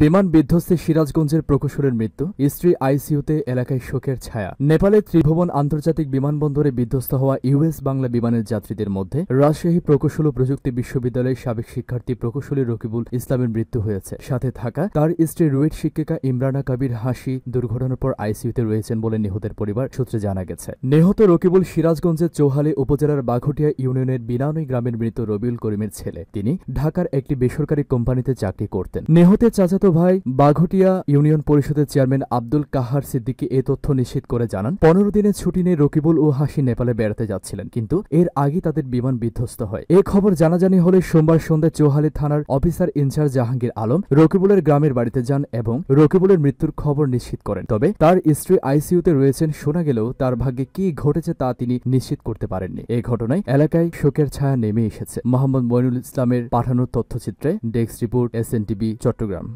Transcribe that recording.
বিমান বিধ্বস্তে সিরাজগঞ্জের প্রকৌশলের মৃত্যু স্ত্রী আইসিউতে এলাকায় শোকের ছায়া নেপালের ত্রিভুবন আন্তর্জাতিক বিমানবন্দরে বিধ্বস্ত হওয়া ইউএস বাংলা বিমানের যাত্রীদের মধ্যে রাজশাহী প্রকৌশল ও প্রযুক্তি বিশ্ববিদ্যালয়ের সাবেক শিক্ষার্থী প্রকৌশলী রকিবুল ইসলামের মৃত্যু হয়েছে সাথে থাকা তার স্ত্রী রুয়েট শিক্ষিকা ইমরানা কাবির হাসি দুর্ঘটনার পর আইসিউতে রয়েছেন বলে নিহতের পরিবার সূত্রে জানা গেছে নিহত রকিবুল সিরাজগঞ্জের চৌহালি উপজেলার বাঘটিয়া ইউনিয়নের বিনানই গ্রামের মৃত রবিউল করিমের ছেলে তিনি ঢাকার একটি বেসরকারি কোম্পানিতে চাকরি করতেন নিহতের চাচা সম্মানিত ভাই বাঘটিয়া ইউনিয়ন পরিষদের চেয়ারম্যান আব্দুল কাহার সিদ্দিকি এ তথ্য নিশ্চিত করে জানান পনেরো দিনের ছুটি নিয়ে রকিবুল ও হাসি নেপালে বেড়াতে যাচ্ছিলেন কিন্তু এর আগে তাদের বিমান বিধ্বস্ত হয় এ খবর জানাজানি হলে সোমবার সন্ধ্যায় চৌহালি থানার অফিসার ইনচার্জ জাহাঙ্গীর আলম রকিবুলের গ্রামের বাড়িতে যান এবং রকিবুলের মৃত্যুর খবর নিশ্চিত করেন তবে তার স্ত্রী আইসিউতে রয়েছেন শোনা গেলেও তার ভাগ্যে কি ঘটেছে তা তিনি নিশ্চিত করতে পারেননি এ ঘটনায় এলাকায় শোকের ছায়া নেমে এসেছে মোহাম্মদ মইনুল ইসলামের পাঠানো তথ্যচিত্রে ডেস্ক রিপোর্ট এস চট্টগ্রাম